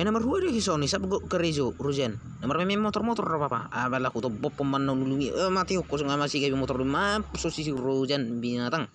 yang eh, nomor dua dia Sony siapa gue ke Rezo nomor meme motor-motor apa apa abal aku tuh bob pemanau dulu eh, mati aku nggak masih kayak motor mampus si rujan binatang